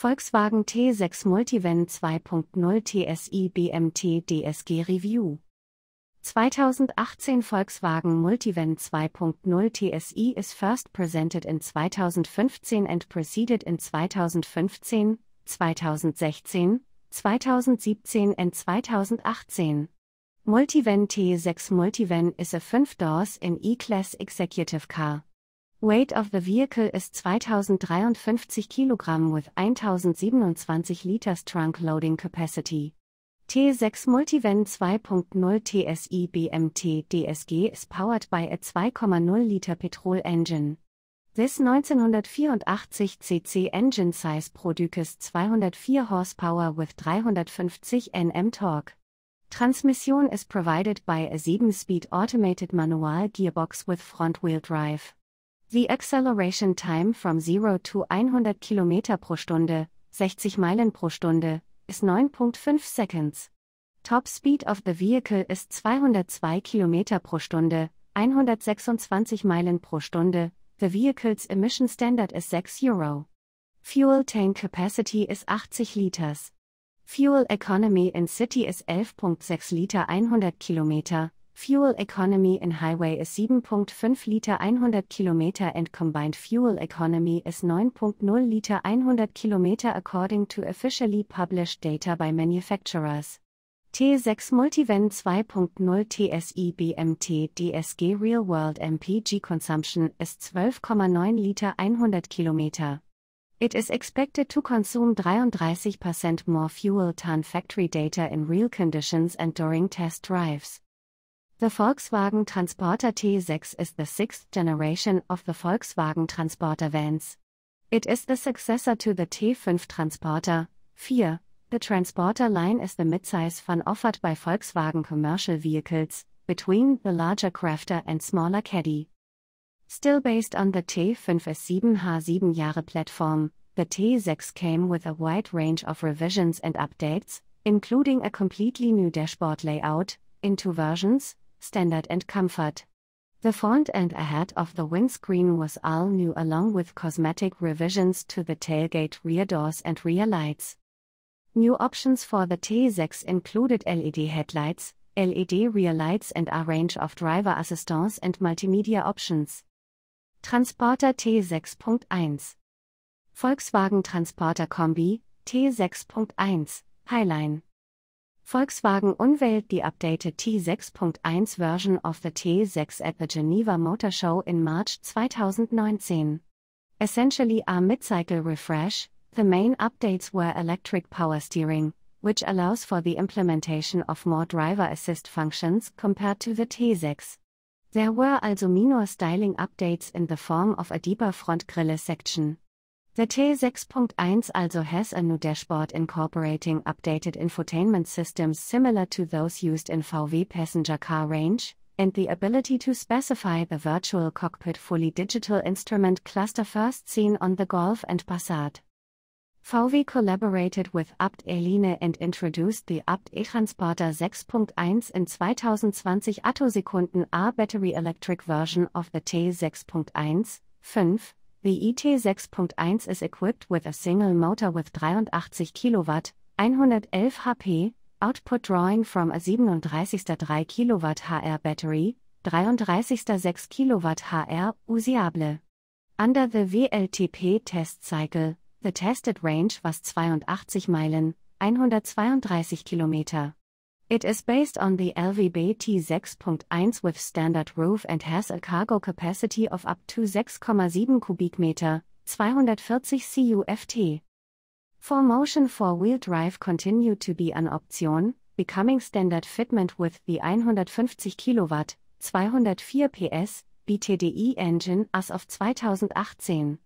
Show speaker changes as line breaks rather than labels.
Volkswagen T6 Multivan 2.0 TSI BMT DSG Review 2018 Volkswagen Multivan 2.0 TSI is first presented in 2015 and preceded in 2015, 2016, 2017 and 2018. Multivan T6 Multivan is a 5 doors in E-Class executive car. Weight of the vehicle is 2053 kg with 1027 liters trunk loading capacity. T6 Multivan 2.0 TSI BMT DSG is powered by a 2.0 liter petrol engine. This 1984cc engine size produces 204 horsepower with 350 Nm torque. Transmission is provided by a 7-speed automated manual gearbox with front-wheel drive. The acceleration time from 0 to 100 km pro Stunde, 60 Meilen pro Stunde, is 9.5 seconds. Top speed of the vehicle is 202 km pro Stunde, 126 Meilen pro Stunde. The vehicle's emission standard is 6 euro. Fuel tank capacity is 80 liters. Fuel economy in city is 11.6 Liter 100 Kilometer. Fuel economy in highway is 7.5 Liter 100 Kilometer and combined fuel economy is 9.0 Liter 100 Kilometer according to officially published data by manufacturers. T6 Multivan 2.0 TSI BMT DSG Real World MPG consumption is 12,9 Liter 100 Kilometer. It is expected to consume 33% more fuel than factory data in real conditions and during test drives. The Volkswagen Transporter T6 is the sixth generation of the Volkswagen Transporter vans. It is the successor to the T5 Transporter. 4. The Transporter line is the midsize van offered by Volkswagen commercial vehicles, between the larger Crafter and smaller Caddy. Still based on the T5S7 H7 Jahre platform, the T6 came with a wide range of revisions and updates, including a completely new dashboard layout, in two versions, standard and comfort. The front and ahead of the windscreen was all new along with cosmetic revisions to the tailgate rear doors and rear lights. New options for the T6 included LED headlights, LED rear lights and a range of driver assistance and multimedia options. Transporter T6.1 Volkswagen Transporter Kombi T6.1 Highline Volkswagen unveiled the updated T6.1 version of the T6 at the Geneva Motor Show in March 2019. Essentially a mid-cycle refresh, the main updates were electric power steering, which allows for the implementation of more driver assist functions compared to the T6. There were also minor styling updates in the form of a deeper front grille section. The T6.1 also has a new dashboard incorporating updated infotainment systems similar to those used in VW passenger car range, and the ability to specify the virtual cockpit fully digital instrument cluster first seen on the Golf and Passat. VW collaborated with Abt Eline and introduced the Abt e-Transporter 6.1 in 2020 Attosekunden A battery electric version of the T6.1, 5, The ET6.1 is equipped with a single motor with 83 kW, 111 HP, output drawing from a 37.3 kW HR battery, 33.6 kW HR, usable. Under the VLTP test cycle, the tested range was 82 Meilen, 132 Kilometer. It is based on the LVB T6.1 with standard roof and has a cargo capacity of up to 6,7 cubic meter, 240 CUFT. For motion four-wheel drive continued to be an option, becoming standard fitment with the 150 kW, 204 PS, BTDI engine as of 2018.